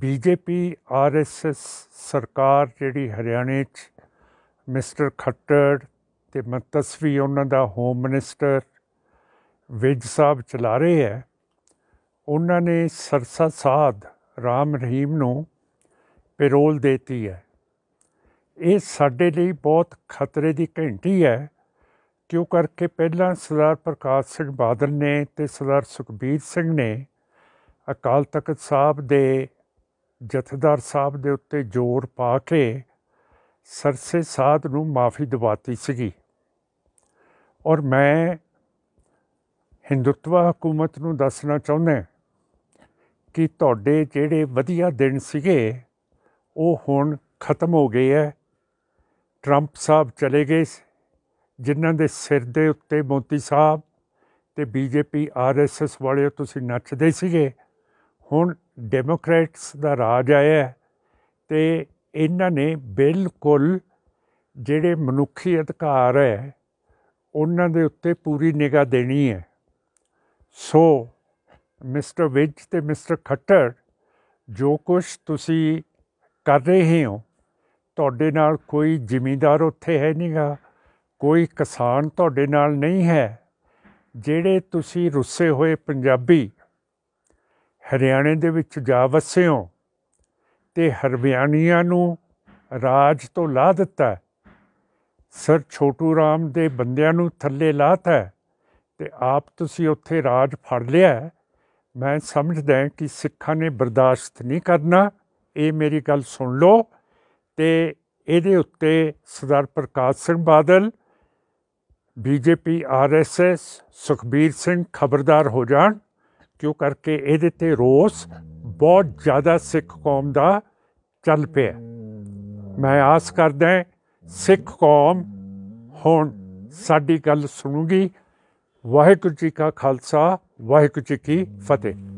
BJP RSS ਸਰਕਾਰ ਜਿਹੜੀ ਹਰਿਆਣੇ 'ਚ ਮਿਸਟਰ ਖੱਟੜ ਤੇ ਮਤਸਵੀ ਉਹਨਾਂ ਦਾ ਹੋਮ ਮਿਨਿਸਟਰ ਵਿਜ ਸਾਹਿਬ ਚਲਾ ਰਹੇ ਹੈ ਉਹਨਾਂ ਨੇ ਸਰਸਾ ਸਾਧ ਰਾਮ ਰਹੀਮ ਨੂੰ ਪੈਰੋਲ ਦਿੱਤੀ ਹੈ ਇਹ ਸਾਡੇ ਲਈ ਬਹੁਤ ਖਤਰੇ ਦੀ ਘੰਟੀ ਹੈ ਕਿਉਂ ਕਰਕੇ ਪਹਿਲਾਂ ਸਰਦਾਰ ਪ੍ਰਕਾਸ਼ ਸਿੰਘ ਬਾਦਲ ਨੇ ਤੇ ਸਰਦਾਰ ਸੁਖਬੀਰ ਸਿੰਘ ਨੇ ਅਕਾਲ ਤਖਤ ਸਾਹਿਬ ਦੇ ਜਥੇਦਾਰ ਸਾਹਿਬ ਦੇ ਉੱਤੇ ਜ਼ੋਰ ਪਾ ਕੇ ਸਰਸੇ ਸਾਧ ਨੂੰ ਮਾਫੀ ਦਿਵਾਤੀ ਸੀਗੀ ਔਰ ਮੈਂ ਹਿੰਦੁੱਤਵਾ ਹਕੂਮਤ ਨੂੰ ਦੱਸਣਾ ਚਾਹੁੰਦਾ ਕਿ ਤੁਹਾਡੇ ਜਿਹੜੇ ਵਧੀਆ ਦਿਨ ਸੀਗੇ ਉਹ ਹੁਣ ਖਤਮ ਹੋ ਗਏ ਐ ਟਰੰਪ ਸਾਹਿਬ ਚਲੇ ਗਏ ਜਿਨ੍ਹਾਂ ਦੇ ਸਿਰ ਦੇ ਉੱਤੇ ਮੋਤੀ ਸਾਹਿਬ ਤੇ ਬੀਜੇਪੀ ਆਰਐਸਐਸ ਵਾਲੇ ਤੁਸੀਂ ਨੱਚਦੇ ਸੀਗੇ ਹੁਣ ਡੈਮੋਕ੍ਰੈਟਸ ਦਾ ਰਾਜ ਆਇਆ ਤੇ ਇਹਨਾਂ ਨੇ ਬਿਲਕੁਲ ਜਿਹੜੇ ਮਨੁੱਖੀ ਅਧਿਕਾਰ ਹੈ ਉਹਨਾਂ ਦੇ ਉੱਤੇ ਪੂਰੀ ਨਿਗਾਹ ਦੇਣੀ ਹੈ ਸੋ ਮਿਸਟਰ ਵਿਜ ਤੇ ਮਿਸਟਰ ਖੱਟਰ ਜੋ ਕੁਝ ਤੁਸੀਂ ਕਰ ਰਹੇ ਹੋ ਤੁਹਾਡੇ ਨਾਲ ਕੋਈ ਜ਼ਿਮੀਂਦਾਰ ਉੱਥੇ ਹੈ ਨਹੀਂਗਾ ਕੋਈ ਕਿਸਾਨ ਤੁਹਾਡੇ ਨਾਲ ਨਹੀਂ ਹੈ ਜਿਹੜੇ ਤੁਸੀਂ ਰੁੱਸੇ ਹੋਏ ਪੰਜਾਬੀ ਹਰਿਆਣੇ ਦੇ ਵਿੱਚ ਜਾ ਵਸੇ ਹੋ ਤੇ ਹਰਿਆਣੀਆਂ ਨੂੰ ਰਾਜ ਤੋਂ ਲਾ ਦਿੱਤਾ ਸਰ ਛੋਟੂ ਰਾਮ ਦੇ ਬੰਦਿਆਂ ਨੂੰ ਥੱਲੇ ਲਾਤਾ ਤੇ ਆਪ ਤੁਸੀਂ ਉੱਥੇ ਰਾਜ ਫੜ ਲਿਆ ਮੈਂ ਸਮਝਦਾ ਕਿ ਸਿੱਖਾਂ ਨੇ ਬਰਦਾਸ਼ਤ ਨਹੀਂ ਕਰਨਾ ਇਹ ਮੇਰੀ ਗੱਲ ਸੁਣ ਲਓ ਤੇ ਇਹਦੇ ਉੱਤੇ ਸਰਦਾਰ ਪ੍ਰਕਾਸ਼ ਸਿੰਘ ਬਾਦਲ ਬੀਜੇਪੀ ਆਰਐਸਐਸ ਸੁਖਬੀਰ ਸਿੰਘ ਖਬਰਦਾਰ ਹੋ ਜਾਣ ਕਿਉਂ ਕਰਕੇ ਇਹਦੇ ਤੇ ਰੋਸ ਬਹੁਤ ਜ਼ਿਆਦਾ ਸਿੱਖ ਕੌਮ ਦਾ ਚੱਲ ਪਿਆ ਮੈਂ ਆਸ ਕਰਦਾ ਸਿੱਖ ਕੌਮ ਹੁਣ ਸਾਡੀ ਗੱਲ ਸੁਣੂਗੀ ਵਾਹਿਗੁਰੂ ਜੀ ਕਾ ਖਾਲਸਾ ਵਾਹਿਗੁਰੂ ਜੀ ਕੀ ਫਤਿਹ